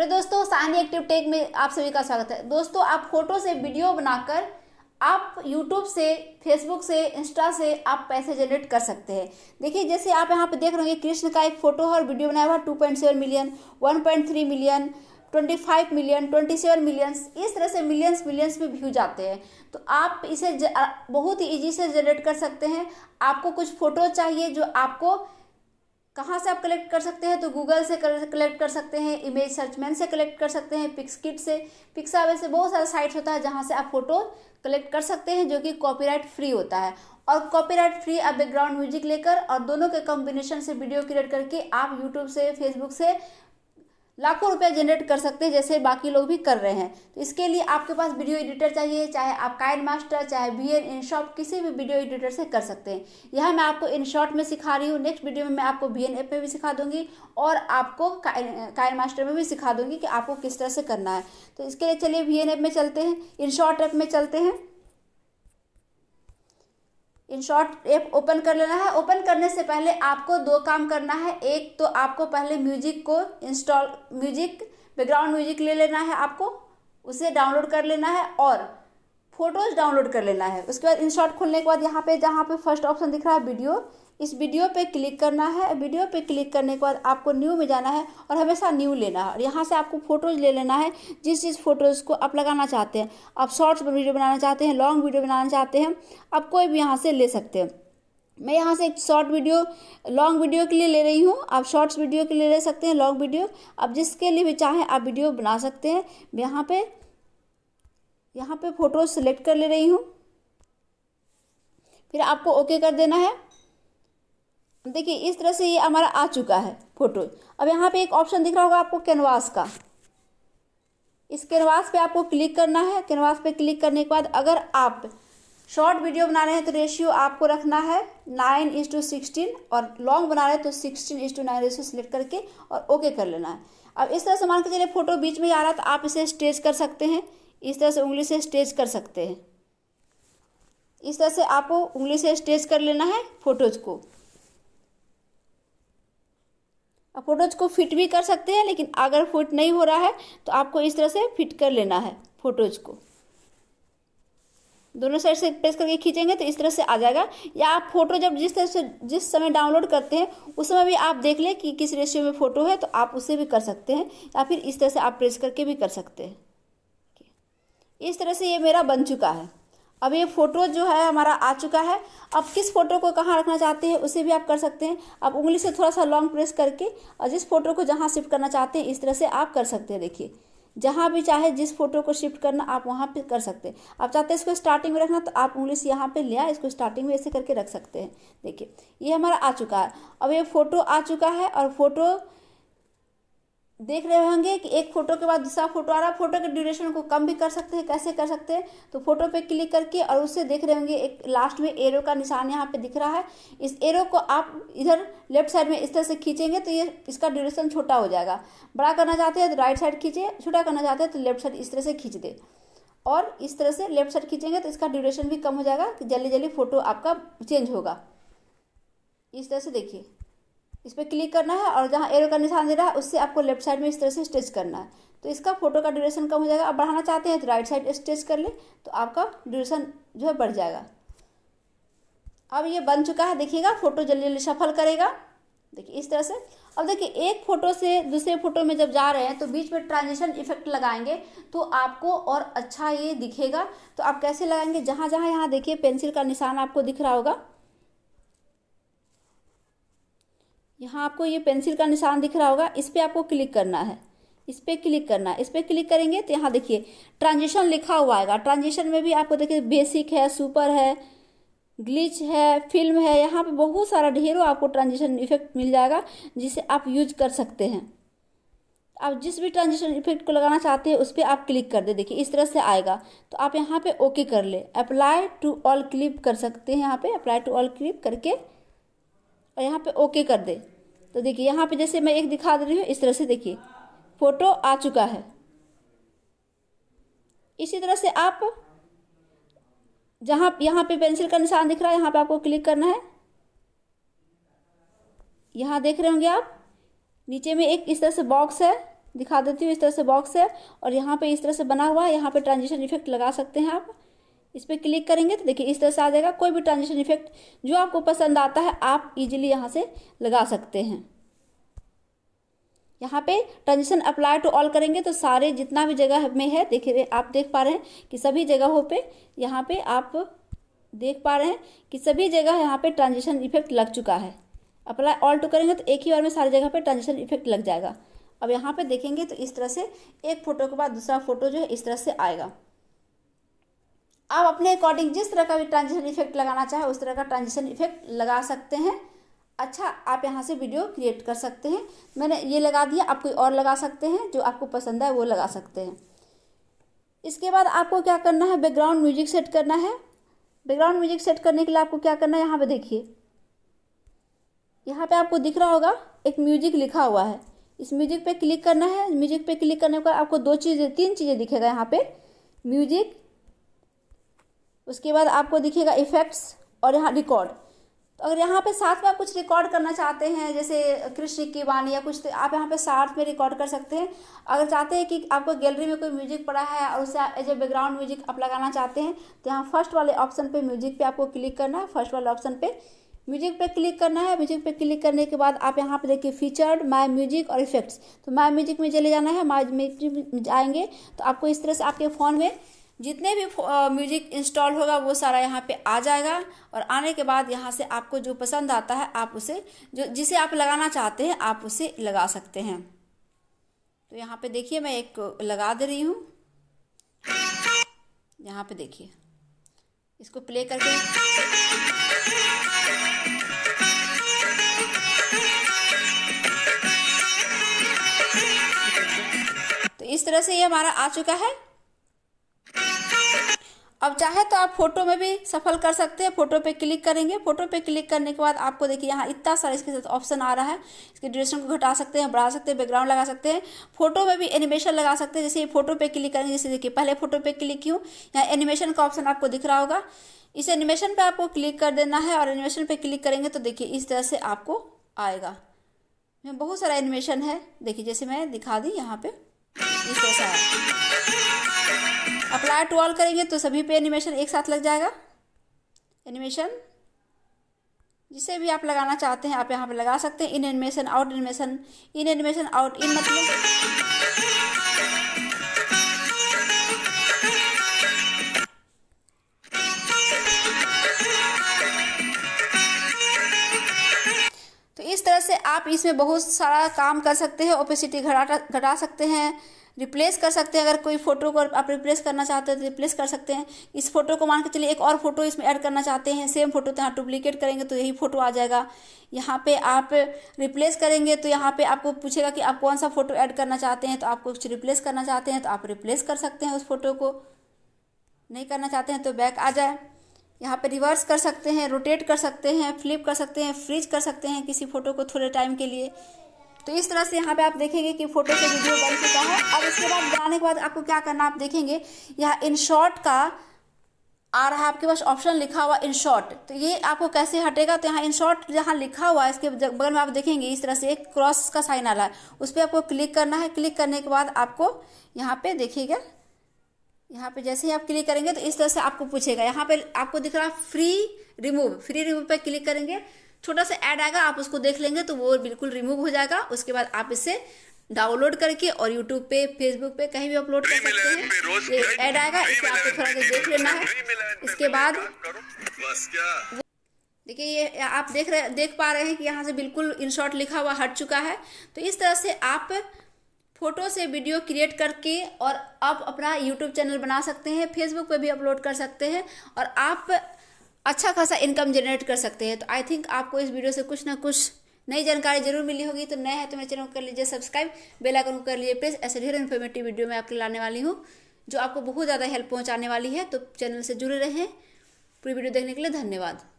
hello दोस्तों सानी active take में आप सभी का स्वागत है दोस्तों आप फोटो से वीडियो बनाकर आप यूट्यूब से फेसबुक से इंस्टा से आप पैसे जनरेट कर सकते हैं देखिए जैसे आप यहाँ पे देख रहे होंगे कृष्ण का एक फोटो और वीडियो बनाया हुआ two point seven million one point three million twenty five million twenty seven millions इस तरह से मिलियंस मिलियंस में व्यूज आते हैं तो आप इसे बहुत ही ईजी से जनरेट कर सकते हैं आपको कुछ फ़ोटो चाहिए जो आपको कहाँ से आप कलेक्ट कर सकते हैं तो गूगल से कलेक्ट कर सकते हैं इमेज सर्चमैन से कलेक्ट कर सकते हैं पिक्स किट से पिक्सा वैसे बहुत सारा साइट्स होता है जहाँ से आप फोटो कलेक्ट कर सकते हैं जो कि कॉपीराइट फ्री होता है और कॉपीराइट फ्री आप बैकग्राउंड म्यूजिक लेकर और दोनों के कॉम्बिनेशन से वीडियो क्रिएट करके आप यूट्यूब से फेसबुक से लाखों रुपया जनरेट कर सकते हैं जैसे बाकी लोग भी कर रहे हैं तो इसके लिए आपके पास वीडियो एडिटर चाहिए चाहे आप काइन मास्टर चाहे बी एन इन शॉर्ट किसी भी वीडियो एडिटर से कर सकते हैं यह मैं आपको इन शॉर्ट में सिखा रही हूँ नेक्स्ट वीडियो में मैं आपको बी एन एफ में भी सिखा दूंगी और आपको काइन मास्टर में भी सिखा दूंगी कि आपको किस तरह से करना है तो इसके लिए चलिए बी एन एफ में चलते हैं इन शॉर्ट एप में चलते हैं इन शॉर्ट ऐप ओपन कर लेना है ओपन करने से पहले आपको दो काम करना है एक तो आपको पहले म्यूजिक को इंस्टॉल म्यूजिक बैकग्राउंड म्यूजिक ले लेना है आपको उसे डाउनलोड कर लेना है और फोटोज डाउनलोड कर लेना है उसके बाद इन शॉर्ट खोलने के बाद यहाँ पे जहाँ पे फर्स्ट ऑप्शन दिख रहा है वीडियो इस वीडियो पे क्लिक करना है वीडियो पे क्लिक करने के बाद आपको न्यू में जाना है और हमेशा न्यू लेना है और यहाँ से आपको फोटोज ले लेना है जिस जिस फोटोज़ को आप लगाना चाहते हैं आप शॉर्ट्स वीडियो बनाना चाहते हैं लॉन्ग वीडियो बनाना चाहते हैं आप कोई भी यहाँ से ले सकते हैं मैं यहाँ से एक शॉर्ट वीडियो लॉन्ग वीडियो के लिए ले रही हूँ आप शॉर्ट्स वीडियो के लिए ले सकते हैं लॉन्ग वीडियो आप जिसके लिए भी चाहें आप वीडियो बना सकते हैं यहाँ पे यहाँ पे फ़ोटो सेलेक्ट कर ले रही हूँ फिर आपको ओके कर देना है देखिए इस तरह से ये हमारा आ चुका है फोटो अब यहाँ पे एक ऑप्शन दिख रहा होगा आपको कैनवास का इस कैनवास पे आपको क्लिक करना है कैनवास पे क्लिक करने के बाद अगर आप शॉर्ट वीडियो बना रहे हैं तो रेशियो आपको रखना है नाइन इंस टू सिक्सटीन और लॉन्ग बना रहे हैं तो सिक्सटीन इंस टू नाइन रेशियो सेलेक्ट करके और ओके कर लेना है अब इस तरह से मान के चलिए फोटो बीच में आ रहा है तो आप इसे स्ट्रेच कर सकते हैं इस तरह से उंगली से स्ट्रेच कर सकते हैं इस तरह से आपको उंगली से स्ट्रेच कर लेना है फोटोज को फोटोज को फिट भी कर सकते हैं लेकिन अगर फिट नहीं हो रहा है तो आपको इस तरह से फिट कर लेना है फोटोज को दोनों साइड से प्रेस करके खींचेंगे तो इस तरह से आ जाएगा या आप फोटो जब जिस तरह से जिस समय डाउनलोड करते हैं उस समय भी आप देख लें कि किस रेशियो में फोटो है तो आप उसे भी कर सकते हैं या फिर इस तरह से आप प्रेस करके भी कर सकते हैं इस तरह से ये मेरा बन चुका है अब ये फ़ोटो जो है हमारा आ चुका है अब किस फ़ोटो को कहाँ रखना चाहते हैं उसे भी आप कर सकते हैं आप उंगली से थोड़ा सा लॉन्ग प्रेस करके और जिस फ़ोटो को जहाँ शिफ्ट करना चाहते हैं इस तरह से आप कर सकते हैं देखिए जहाँ भी चाहे जिस फोटो को शिफ्ट करना आप वहाँ पे कर सकते हैं आप चाहते हैं इसको स्टार्टिंग में रखना तो आप उंगली से यहाँ पर लिया इसको स्टार्टिंग में ऐसे करके रख सकते हैं देखिए ये हमारा आ चुका है अब ये फ़ोटो आ चुका है और फोटो देख रहे होंगे कि एक फ़ोटो के बाद दूसरा फोटो आ रहा फोटो के ड्यूरेशन को कम भी कर सकते हैं कैसे कर सकते हैं तो फोटो पे क्लिक करके और उससे देख रहे होंगे एक लास्ट में एरो का निशान यहाँ पे दिख रहा है इस एरो को आप इधर लेफ्ट साइड में इस तरह से खींचेंगे तो ये इसका ड्यूरेशन छोटा हो जाएगा बड़ा करना चाहते हैं तो राइट साइड खींचे छोटा करना चाहते हैं तो लेफ्ट साइड इस तरह से खींच दे और इस तरह से लेफ्ट साइड खींचेंगे तो इसका ड्यूरेशन भी कम हो जाएगा जल्दी जल्दी फ़ोटो आपका चेंज होगा इस तरह से देखिए इस पर क्लिक करना है और जहाँ एरो का निशान दे रहा है उससे आपको लेफ्ट साइड में इस तरह से स्ट्रेच करना है तो इसका फोटो का ड्यूरेशन कम हो जाएगा आप बढ़ाना चाहते हैं तो राइट साइड स्ट्रेच कर ले तो आपका ड्यूरेशन जो है बढ़ जाएगा अब ये बन चुका है देखिएगा फोटो जल्दी जल्दी सफल करेगा देखिए इस तरह से अब देखिए एक फोटो से दूसरे फोटो में जब जा रहे हैं तो बीच में ट्रांजिशन इफेक्ट लगाएंगे तो आपको और अच्छा ये दिखेगा तो आप कैसे लगाएंगे जहाँ जहाँ यहाँ देखिए पेंसिल का निशान आपको दिख रहा होगा यहाँ आपको ये पेंसिल का निशान दिख रहा होगा इस पर आपको क्लिक करना है इस पर क्लिक करना है इस पर क्लिक करेंगे तो यहाँ देखिए ट्रांजिशन लिखा हुआ आएगा ट्रांजिशन में भी आपको देखिए बेसिक है सुपर है ग्लिच है फिल्म है यहाँ पे बहुत सारा ढेरों आपको ट्रांजिशन इफेक्ट मिल जाएगा जिसे आप यूज कर सकते हैं आप जिस भी ट्रांजिशन इफेक्ट को लगाना चाहते हैं उस पर आप क्लिक कर दे देखिए इस तरह से आएगा तो आप यहाँ पे ओके कर ले अप्लाई टू ऑल क्लिप कर सकते हैं यहाँ पे अप्लाई टू ऑल क्लिप करके और यहाँ पे ओके कर दे तो देखिए यहाँ पे जैसे मैं एक दिखा दे रही हूँ इस तरह से देखिए फ़ोटो आ चुका है इसी तरह से आप जहाँ यहाँ पे पेंसिल का निशान दिख रहा है यहाँ पे आपको क्लिक करना है यहाँ देख रहे होंगे आप नीचे में एक इस तरह से बॉक्स है दिखा देती हूँ इस तरह से बॉक्स है और यहाँ पे इस तरह से बना हुआ है यहाँ पे ट्रांजिशन इफेक्ट लगा सकते हैं आप इस पर क्लिक करेंगे तो देखिए इस तरह से आ जाएगा कोई भी ट्रांजिशन इफेक्ट जो आपको पसंद आता है आप इजीली यहाँ से लगा सकते हैं यहाँ पे ट्रांजिशन अप्लाई टू ऑल करेंगे तो सारे जितना भी जगह में है देखिए आप देख पा रहे हैं कि सभी जगहों पे यहाँ पे आप देख पा रहे हैं कि सभी जगह यहाँ पे ट्रांजिशन इफेक्ट लग चुका है अप्लाई ऑल टू करेंगे तो एक ही बार में सारी जगह पर ट्रांजिशन इफेक्ट लग जाएगा अब यहाँ पर देखेंगे तो इस तरह से एक फ़ोटो के बाद दूसरा फोटो जो है इस तरह से आएगा आप अपने अकॉर्डिंग जिस तरह का भी ट्रांजिशन इफेक्ट लगाना चाहे उस तरह का ट्रांजिशन इफेक्ट लगा सकते हैं अच्छा आप यहाँ से वीडियो क्रिएट कर सकते हैं मैंने ये लगा दिया आप कोई और लगा सकते हैं जो आपको पसंद है वो लगा सकते हैं इसके बाद आपको क्या करना है बैकग्राउंड म्यूजिक सेट करना है बैकग्राउंड म्यूजिक सेट करने के लिए आपको क्या करना है यहाँ पे देखिए यहाँ पे आपको दिख रहा होगा एक म्यूजिक लिखा हुआ है इस म्यूजिक पे क्लिक करना है म्यूजिक पे क्लिक करने के बाद आपको दो चीज़ें तीन चीज़ें दिखेगा यहाँ पे म्यूजिक उसके बाद आपको दिखेगा इफ़ेक्ट्स और यहाँ रिकॉर्ड तो अगर यहाँ पे साथ में आप कुछ रिकॉर्ड करना चाहते हैं जैसे कृष्ण की वाणी या कुछ तो आप यहाँ पे साथ में रिकॉर्ड कर सकते हैं अगर चाहते हैं कि आपको गैलरी में कोई म्यूजिक पड़ा है और उसे एज ए बैकग्राउंड म्यूजिक आप लगाना चाहते हैं तो यहाँ फर्स्ट वाले ऑप्शन पर म्यूजिक पे आपको क्लिक करना है फर्स्ट वाले ऑप्शन पर म्यूजिक पे क्लिक करना है म्यूजिक पे क्लिक करने के बाद आप यहाँ पे देखिए फीचर्ड माय म्यूजिक और इफेक्ट्स तो माय म्यूजिक में चले जाना है माय म्यूजिक में जाएंगे तो आपको इस तरह से आपके फ़ोन में जितने भी म्यूजिक इंस्टॉल होगा वो सारा यहाँ पे आ जाएगा और आने के बाद यहाँ से आपको जो पसंद आता है आप उसे जो जिसे आप लगाना चाहते हैं आप उसे लगा सकते हैं तो यहाँ पे देखिए मैं एक लगा दे रही हूँ यहाँ पे देखिए इसको प्ले करके तो इस तरह से ये हमारा आ चुका है अब चाहे तो आप फोटो में भी सफल कर सकते हैं फोटो पे क्लिक करेंगे फोटो पे क्लिक करने के बाद आपको देखिए यहाँ इतना सारा इसके साथ ऑप्शन आ रहा है इसके ड्यूरेशन को घटा सकते हैं बढ़ा सकते हैं बैकग्राउंड लगा सकते हैं फोटो में भी एनिमेशन लगा सकते हैं जैसे फोटो पे क्लिक करेंगे जैसे देखिए पहले फोटो पे क्लिक क्यों यहाँ एनिमेशन का ऑप्शन आपको दिख रहा होगा इस एनिमेशन पर आपको क्लिक कर देना है और एनिमेशन पर क्लिक करेंगे तो देखिए इस तरह से आपको आएगा बहुत सारा एनिमेशन है देखिए जैसे मैं दिखा दी यहाँ पे इस तरह से आया अप्लाई टू ऑल करेंगे तो सभी पे एनिमेशन एक साथ लग जाएगा एनिमेशन जिसे भी आप लगाना चाहते हैं आप यहाँ पे लगा सकते हैं in animation out animation in animation out in मतलब तो इस तरह से आप इसमें बहुत सारा काम कर सकते हैं ओपेसिटी घटा घटा सकते हैं रिप्लेस कर सकते हैं अगर कोई फोटो को आप रिप्लेस करना चाहते हो तो रिप्लेस कर सकते हैं इस फोटो को मान के चलिए एक और फोटो इसमें ऐड करना चाहते हैं सेम फोटो तो यहाँ डुप्लीकेट करेंगे तो यही फोटो आ जाएगा यहाँ पे आप रिप्लेस करेंगे तो यहाँ पे आपको पूछेगा कि आप कौन सा फोटो ऐड करना चाहते हैं तो आपको कुछ रिप्लेस करना चाहते हैं तो आप रिप्लेस कर सकते हैं उस फोटो को नहीं करना चाहते हैं तो बैक आ जाए यहाँ पे रिवर्स कर सकते हैं रोटेट कर सकते हैं फ्लिप कर सकते हैं फ्रीज कर सकते हैं किसी फोटो को थोड़े टाइम के लिए तो इस तरह से यहाँ पे आप देखेंगे कि फोटो से वीडियो बन चुका है अब इसके बाद बनाने के बाद आपको क्या करना आप देखेंगे यह इन शॉर्ट का आ रहा है आपके पास ऑप्शन लिखा हुआ इन शॉर्ट तो ये आपको कैसे हटेगा तो यहाँ इन शॉर्ट जहाँ लिखा हुआ है इसके बगल में आप देखेंगे इस तरह से एक क्रॉस का साइन आ रहा है उस पर आपको क्लिक करना है क्लिक करने के बाद आपको यहाँ पे देखिएगा यहाँ पे जैसे ही आप क्लिक करेंगे तो इस तरह से आपको पूछेगा यहाँ पे आपको दिख रहा फ्री रिमूव फ्री रिमूव पर क्लिक करेंगे छोटा सा ऐड आएगा आप उसको देख लेंगे तो वो बिल्कुल रिमूव हो जाएगा उसके बाद आप इसे डाउनलोड करके और यूट्यूब पे फेसबुक पे कहीं भी अपलोड कर सकते हैं ये ऐड आएगा इसे आपको थोड़ा सा देख लेना है इसके बाद देखिए ये आप देख रहे देख पा रहे हैं कि यहाँ से बिल्कुल इन शॉर्ट लिखा हुआ हट चुका है तो इस तरह से आप फोटो से वीडियो क्रिएट करके और आप अपना यूट्यूब चैनल बना सकते हैं फेसबुक पे भी अपलोड कर सकते हैं और आप अच्छा खासा इनकम जनरेट कर सकते हैं तो आई थिंक आपको इस वीडियो से कुछ ना कुछ नई जानकारी जरूर मिली होगी तो नया है तो मेरे चैनल को कर लीजिए सब्सक्राइब बेल आइकन को कर लीजिए प्लीज़ ऐसे ढेर इन्फॉर्मेटिव वीडियो मैं आपके लाने वाली हूँ जो आपको बहुत ज़्यादा हेल्प पहुँचाने वाली है तो चैनल से जुड़े रहें पूरी वीडियो देखने के लिए धन्यवाद